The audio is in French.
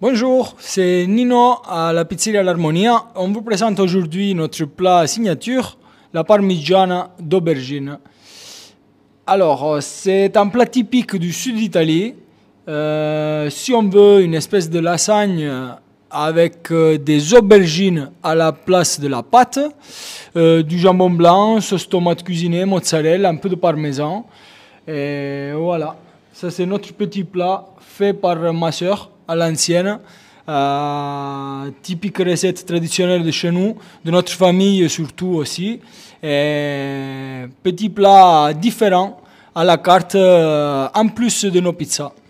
Bonjour, c'est Nino à la pizzeria L'Armonia. On vous présente aujourd'hui notre plat signature, la parmigiana d'aubergine. Alors, euh, c'est un plat typique du sud d'Italie. Euh, si on veut une espèce de lasagne avec euh, des aubergines à la place de la pâte, du jambon blanc, sauce tomate cuisinée, mozzarella, un peu de parmesan. Et voilà, ça c'est notre petit plat fait par ma soeur à l'ancienne. typique recette traditionnelle de chez nous, de notre famille surtout aussi. Et petit plat différent à la carte en plus de nos pizzas.